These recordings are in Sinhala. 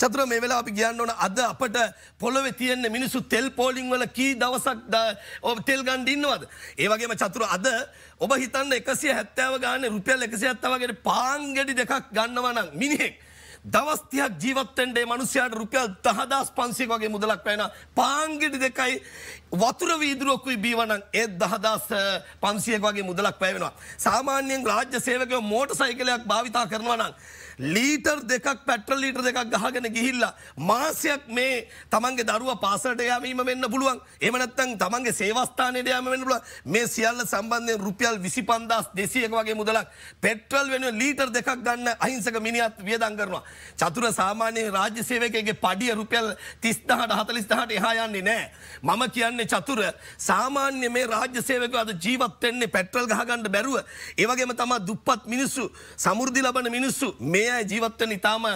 චතුර මේ වෙලා අපි කියන්න ඕන අද අපට පොළොව තියෙන්න මිනිස්සු තෙල් පෝලිං වල කී දවසක් තෙල් ගන්න ඉන්නවද. ඒවගේම චතුර අද ඔබ හිතන්න එකසිය හැත්තාව ගන්න රුපියල් එකසි ඇත්තවගේ පාන්ගෙඩි දෙකක් ගන්නවනම් මිනිහෙක්. දවස්තියක් ජීවත්තෙන්ටේ මනුස්්‍යයාට රුපියල් දහදස් පන්සේ වගේ මුදලක් වැෙන පාංගෙඩි දෙකයි වතුර වීදුරුවකුයි බීවනන් ඒත් දහදස් පන්සියෙක් වගේ මුදලක් පැවෙනවා. සාමාන්‍යයෙන් රාජ්‍ය සේවකය මෝට සයිකලයක් භාවිතා කරනවනන්. ලීටර් දෙකක් පැට්‍රල් ලීට දෙකක් ගහගෙන ගිහිල්ලා මාසයක් මේ තමන්ගේ දරුව පාසට යාමීම වෙන්න පුළුවන් එමනත්තන් තමන්ගේ සේවස්ථානයට යාම වෙන්න පුළුවන් මේ සියල්ල සම්බන්ධයෙන් රුපියල් 25000 දෙසියක වගේ මුදලක් පෙට්‍රල් වෙනුවෙන් ලීටර් දෙකක් ගන්න අහිංසක මිනිහත් වියදම් කරනවා චතුර සාමාන්‍ය රාජ්‍ය සේවකගේ පඩිය රුපියල් තිස්දහට හතලිස්දහට එහා යන්නේ නෑ. මම කියන්නේ චතුර සාමාන්‍ය මේ රාජ්‍ය සේවක අද ජීවත්වෙන්නේ පැට්‍රල් ගහගන්න බැරුව. ඒවගේම තමා දුප්පත් මිනිස්සු සමුෘදි ලබන මිනිස්සු මේ අය ජීවත්වන ඉතාම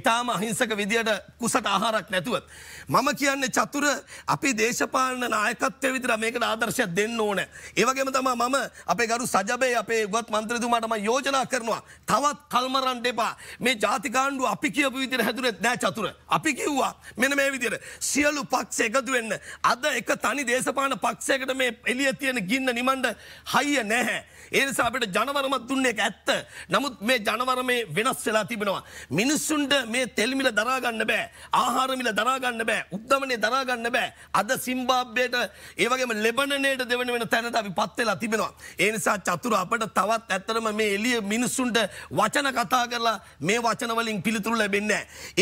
ඉතාම අහිංසක විදියට කුසට ආහාරක් නැතුවත්. මම කියන්නේ චතුර අපි දේශපාලන නායකත්වය විදිර මේකට ආදර්ශයක් දෙන්න ඕන. ඒවගේම තමා මම අපේ ගරු සජබේ අපේ ගොත් මන්ත්‍රතුමාටම යෝජනා කරනවා. තවත් කල්මරන්ට එපා මේ මේ ජාතිකාණ්ඩු අපි කියපු විදිර හැදුනෙත් නෑ චතුර. අපි කිව්වා මෙන මේ විදිර. සියලු පක්ෂ එකතුවෙන්න. අද එක තනි දේශපාන පක්ෂයකට මේ එලිය තියෙන ගින්න නිමන්ඩ හයිය නැහැ. ඒනිසා අපට ජනවරමත් දුන්නේ ඇත්ත. නමුත් මේ ජනවර මේ වෙනස් වෙලා තිබෙනවා. මිනිස්සුන්ට මේ තෙල්මිල දරාගන්න බෑ. ආහාරමිල දරාගන්න බෑ. උද්දමනය දරාගන්න බෑ. අද සිම්බාබ්බයට ඒවගේම ලෙබනනයට දෙවන වෙන තැනට අපි පත්වෙලා තිබෙනවා. ඒනිසා චතුර අපට තවත් ඇත්තරම මේ එලිය මිනිස්සුන්ට වචන කතා කරලා මේ වචනවලින් පිළිතුරු ලැබෙන්න.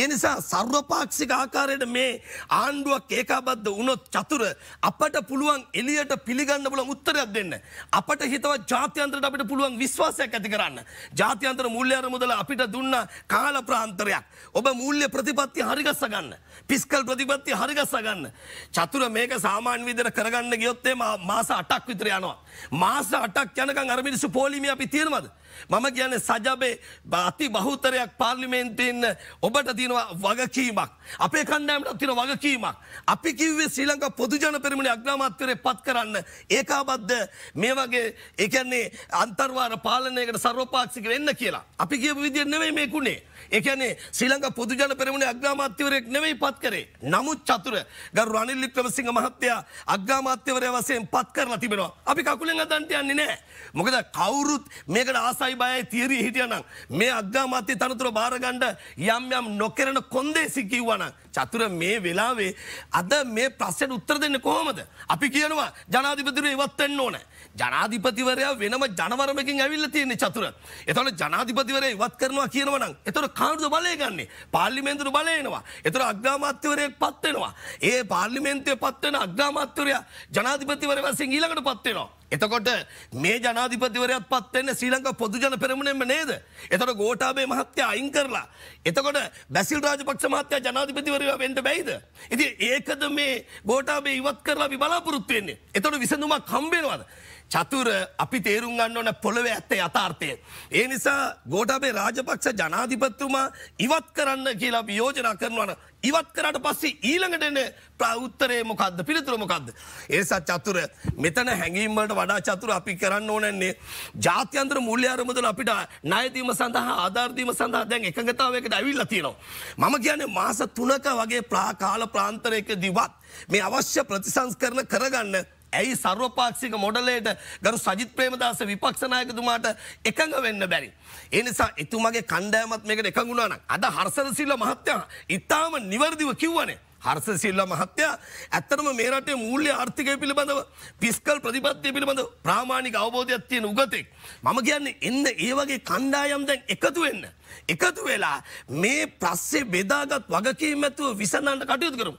ඒනිසා සර්වපාක්ෂික ආකාරයට මේ ආණ්ඩුවක් ඒකාබද්ධ වනොත් චතුර අපට පුළුවන් එලියට පිළිගන්න පුල උත්තරයක් දෙන්න. අපට හිතව ජාත්‍යන්ත්‍රට අපට පුළුවන් විශ්වාසයක් ඇති කරන්න. ජාත්‍යන්ත්‍ර මුල්්‍යර මුදල අපිට දුන්න කාල ප්‍රාන්තරයක්. ඔබ මුල්්‍ය ප්‍රතිපත්ති හරිගස්ස ගන්න. පිස්කල් ප්‍රතිපත්ති හරිගස්ස ගන්න. චතුර මේක සාමාන්‍ය විදර කරගන්න ගියොත්තේ මාස අටක් විතර යනවා. මාස අටක් යනකන් අරමිනිසු පෝලිමි අපි තියෙනවද. මම කියන්නේ සජබේ බාති බහුතරයක් කණ්ඩෑමක් පාර්ලිමේන්තෙන් ඔබට තියෙනවා වගකීමක්. අපේ කණ්ඩෑමට තින වගකීමක්. අපි කිව්වේ ශ්‍රී ලංකා පොදුජන පෙරමුණ අග්‍රාමාත්‍යරය පත් කරන්න. ඒකාබද්ද මේ වගේ එකන්නේ අන්තර්වාර පාලනයකට සර්වපාක්ෂික වෙන්න කියලා. අපි කියපු විදිය නෙවෙයි මේ කුණේ. එකනේ ශ්‍රී ලංකා පොදුජන පෙරමුණ අග්‍රාමාත්‍යවරයෙක් නෙවෙයි පත් කරේ. නමුත් චතුර ගරු රනිල් වික්‍රමසිංහ මහත්තයා අග්‍රාමාත්‍යවරයා වශයෙන් පත් කරලා තිබෙනවා. අපි කකුලෙන් අදන්ට යන්නේ නැහැ. මොකද කවුරුත් මේකට ආසයි බයයි තියරි හිටියනම් මේ අග්‍රාමාත්‍ය අනතුර භාරගණ්ඩ යම් යම් නොකරන කොන්දේ සිකිව්වන. චතුර මේ වෙලාවේ අද මේ ප්‍රස්සයට උත්තර දෙන්න කොහොමද. අපි කියනවා ජනාධිපතිර ඉවත්තෙන්න්න ඕන. ජනාධිපතිවරයා වෙනම ජනවරමකින් ඇවිල්ල තියෙන චතුර. එතට ජනාධිපතිවර ඉවත් කරනවා කියනවනම් එතොට කාණුද බලය ගන්නේ පාල්ලිමෙන්තුරු බලයනවා. එතර අග්‍රාමත්‍යවරයෙක් පත්වෙනවා. ඒ පාර්ලිමෙන්තය පත්වෙන අග්‍රාමත්වරයා ජනාධිපතිවර වසින් ඊලකට පත්වෙනවා. එතකොට මේ ජනාධිපතිවරයත් පත්වෙන්න ශ්‍රී ලංක පොදුජන පෙරමුණෙන්ම නේද. එතට ගෝටාබේ මහත්‍ය අයින් කරලා. එතකොට බැසිල් රාජපක්ෂ මහත්‍ය ජනාධිපතිවරයා වෙන්ට බැයිද. ඉති ඒකද මේ ගෝටාබේ ඉවත් කරලා බලාපොරොත්තුවෙන්නේ. එතොට විසඳුමක් කම්බේෙනවාද. චතුර අපි තේරුම් ගන්න ඕන පොළොව ඇත්ත යථාර්ථය. ඒ නිසා ගෝටබේ රාජපක්ෂ ජනාධිපත්තුමා ඉවත් කරන්න කියලා යෝජනා කරනවන. ඉවත් කරට පස්සේ ඊළඟටන ප්‍රවුත්තරේ මොකක්ද පිළිතුරමකක්ද. ඒසා චතුර මෙතන හැඟීම්වලට වඩා චතුර අපි කරන්න ඕනන්නේ. ජාත්‍යන්ත්‍ර මුල්්‍යයාරමුදල අපිට නයදීම සඳහා ආධාර්දීම සඳහා දැන් එකගතාවකට ඇවිල්ල තියෙනවා. මම කියන මාස තුනක වගේ ප්‍රාකාල ප්‍රාන්තරයක දිවත් මේ අවශ්‍ය ප්‍රතිසංස් කරන කරගන්න ඇයි සර්වපාක්ෂික මොඩලේට ගරු සජිත් ප්‍රේමදාස විපක්ෂනායකතුමාට එකඟ වෙන්න බැරි. එනිසා එතුමගේ කණ්ඩෑමත් මේකට එකගුණාන අද හර්සදසිල්ල මහත්තයා ඉතාම නිවර්දිව කිව්වනේ. හර්සසිල්ල මහත්තයා ඇත්තරම මේරටේ මූල්‍ය ආර්ථිකය පිළිබඳව පිස්කල් ප්‍රතිපත්තිය පිළිබඳ ප්‍රාමාණික අවබෝධයක් තියෙන උගතෙක්. මම කියන්නේ එන්න ඒ වගේ කණ්ඩායම් දැන් එකතු වෙන්න. එකතු වෙලා මේ ප්‍රස්සේ බෙදාගත් වගකීමඇතුව විසඳන්නට කටයුතු කරමු.